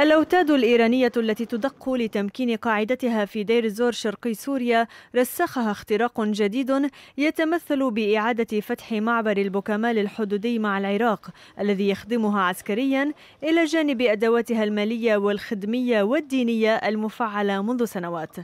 الأوتاد الإيرانية التي تدق لتمكين قاعدتها في دير الزور شرقي سوريا رسخها اختراق جديد يتمثل بإعادة فتح معبر البوكمال الحدودي مع العراق الذي يخدمها عسكريا إلى جانب أدواتها المالية والخدمية والدينية المفعلة منذ سنوات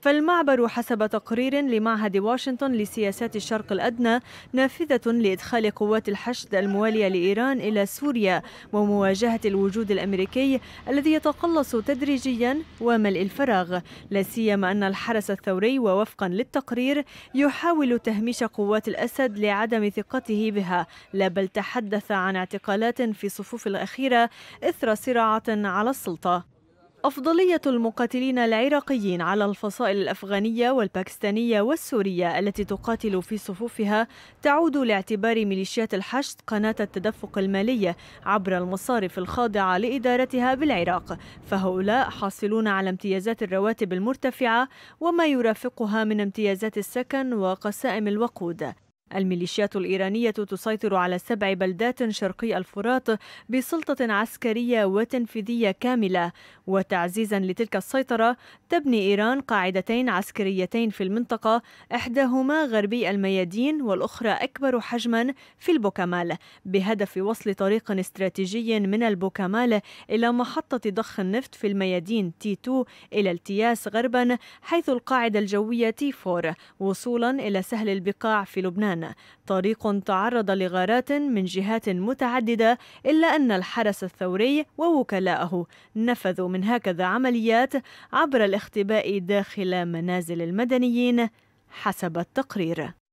فالمعبر حسب تقرير لمعهد واشنطن لسياسات الشرق الأدنى نافذة لإدخال قوات الحشد الموالية لإيران إلى سوريا ومواجهة الوجود الأمريكي الذي يتقلص تدريجيا وملء الفراغ لا سيما أن الحرس الثوري ووفقا للتقرير يحاول تهميش قوات الأسد لعدم ثقته بها لا بل تحدث عن اعتقالات في صفوف الأخيرة إثر صراعات على السلطة أفضلية المقاتلين العراقيين على الفصائل الأفغانية والباكستانية والسورية التي تقاتل في صفوفها تعود لاعتبار ميليشيات الحشد قناة التدفق المالية عبر المصارف الخاضعة لإدارتها بالعراق فهؤلاء حاصلون على امتيازات الرواتب المرتفعة وما يرافقها من امتيازات السكن وقسائم الوقود الميليشيات الإيرانية تسيطر على سبع بلدات شرقي الفرات بسلطة عسكرية وتنفيذية كاملة وتعزيزا لتلك السيطرة تبني إيران قاعدتين عسكريتين في المنطقة إحداهما غربي الميادين والأخرى أكبر حجما في البوكمال بهدف وصل طريق استراتيجي من البوكمال إلى محطة ضخ النفط في الميادين تي 2 إلى التياس غربا حيث القاعدة الجوية تي 4 وصولا إلى سهل البقاع في لبنان الآن طريق تعرض لغارات من جهات متعددة إلا أن الحرس الثوري ووكلاءه نفذوا من هكذا عمليات عبر الاختباء داخل منازل المدنيين حسب التقرير